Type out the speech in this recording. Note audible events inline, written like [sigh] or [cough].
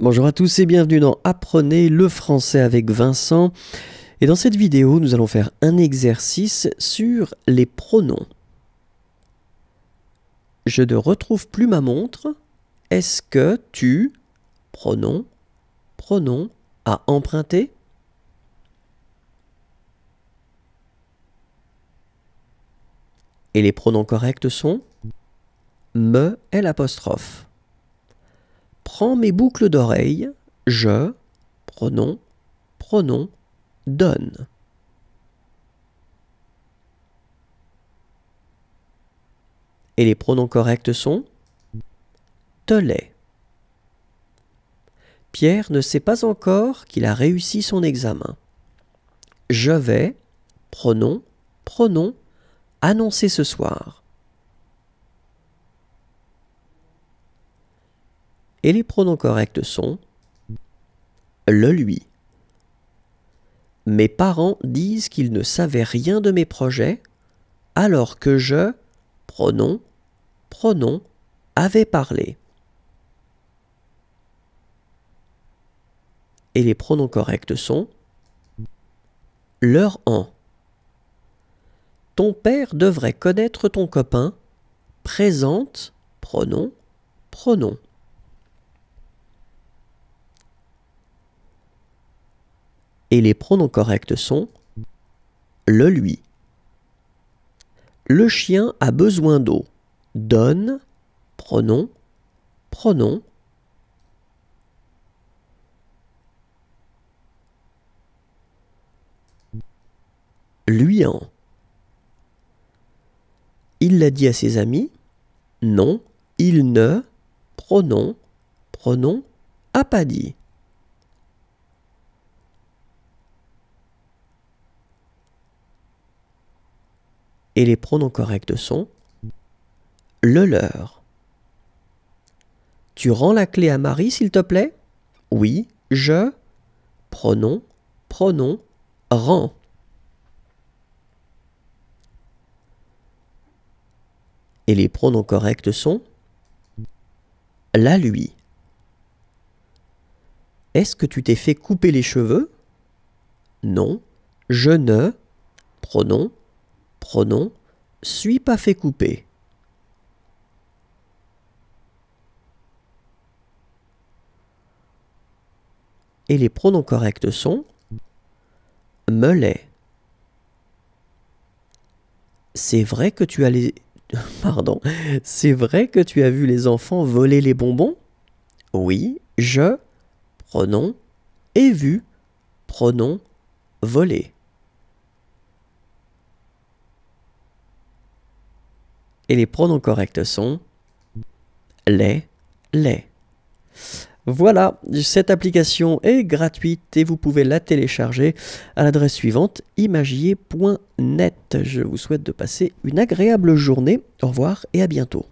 Bonjour à tous et bienvenue dans Apprenez le français avec Vincent. Et dans cette vidéo, nous allons faire un exercice sur les pronoms. Je ne retrouve plus ma montre. Est-ce que tu, Pronoms... Pronoms... à emprunter Et les pronoms corrects sont me, l'apostrophe prends mes boucles d'oreilles, je, pronom, pronom, donne. Et les pronoms corrects sont te Pierre ne sait pas encore qu'il a réussi son examen. Je vais, pronom, pronom, annoncer ce soir. et les pronoms corrects sont le lui. Mes parents disent qu'ils ne savaient rien de mes projets alors que je pronom pronom avait parlé. Et les pronoms corrects sont leur en. Ton père devrait connaître ton copain. Présente pronom pronom. et les pronoms corrects sont le lui. Le chien a besoin d'eau. Donne, pronom, pronom. Lui en. Il l'a dit à ses amis. Non, il ne, pronom, pronom, a pas dit. et les pronoms corrects sont le leur. Tu rends la clé à Marie, s'il te plaît Oui, je. Pronom, pronom, rend. Et les pronoms corrects sont la lui. Est-ce que tu t'es fait couper les cheveux Non, je ne. Pronom, pronom suis pas fait couper. Et les pronoms corrects sont me l'est. C'est vrai que tu as les [laughs] pardon, c'est vrai que tu as vu les enfants voler les bonbons Oui, je pronom et vu pronom voler. Et les pronoms corrects sont les, les. Voilà, cette application est gratuite et vous pouvez la télécharger à l'adresse suivante imagier.net. Je vous souhaite de passer une agréable journée. Au revoir et à bientôt.